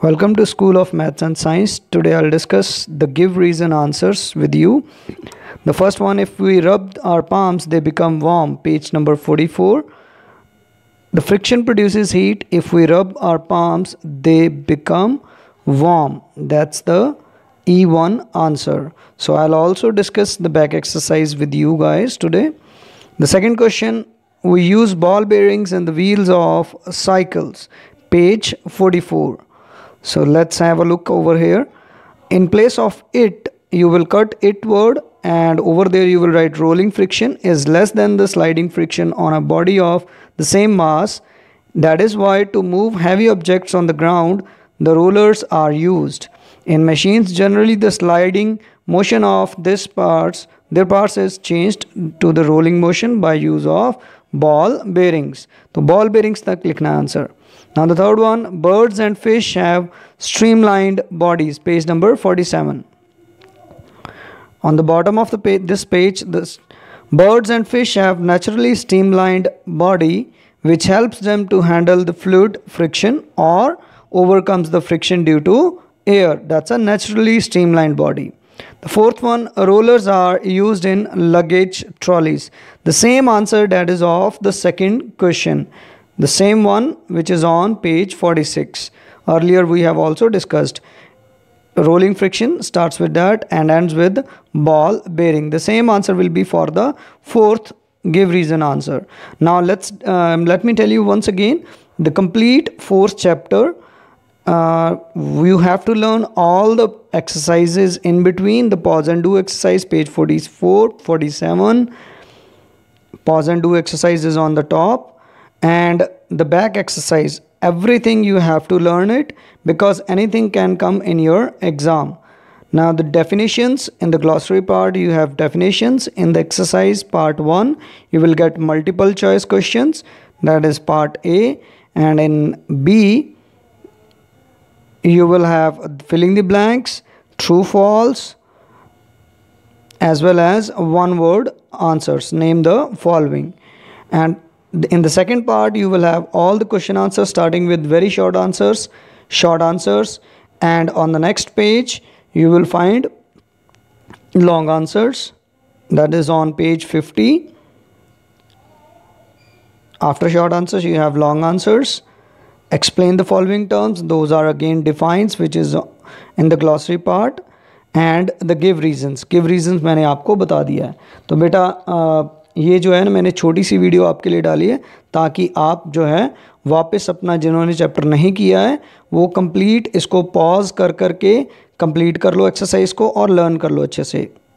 Welcome to School of Maths and Science. Today I'll discuss the give reason answers with you. The first one, if we rub our palms, they become warm, page number 44. The friction produces heat. If we rub our palms, they become warm. That's the E1 answer. So I'll also discuss the back exercise with you guys today. The second question, we use ball bearings and the wheels of cycles, page 44. So let's have a look over here. In place of it, you will cut it word and over there you will write rolling friction is less than the sliding friction on a body of the same mass. That is why to move heavy objects on the ground, the rollers are used. In machines, generally the sliding motion of this parts, their parts is changed to the rolling motion by use of bearings. Bearings ball bearings, bearings click, लिखना answer. Now the third one, birds and fish have streamlined bodies. Page number 47. On the bottom of the page, this page, this birds and fish have naturally streamlined body which helps them to handle the fluid friction or overcomes the friction due to air. That's a naturally streamlined body. The fourth one, rollers are used in luggage trolleys. The same answer that is of the second question the same one which is on page 46 earlier we have also discussed rolling friction starts with that and ends with ball bearing the same answer will be for the fourth give reason answer now let's um, let me tell you once again the complete fourth chapter uh, you have to learn all the exercises in between the pause and do exercise page 44 47 pause and do exercises on the top and the back exercise everything you have to learn it because anything can come in your exam now the definitions in the glossary part you have definitions in the exercise part 1 you will get multiple choice questions that is part A and in B you will have filling the blanks true false as well as one word answers name the following and in the second part you will have all the question answers starting with very short answers short answers and on the next page you will find long answers that is on page 50 after short answers you have long answers explain the following terms those are again defines which is in the glossary part and the give reasons give reasons मैंने आपको बता दिया है तो बेटा ये जो है ना मैंने छोटी सी वीडियो आपके लिए डाली है ताकि आप जो है वापस अपना जिन्होंने चैप्टर नहीं किया है वो कंप्लीट इसको पॉज कर कर के कंप्लीट कर लो एक्सरसाइज को और लर्न कर लो अच्छे से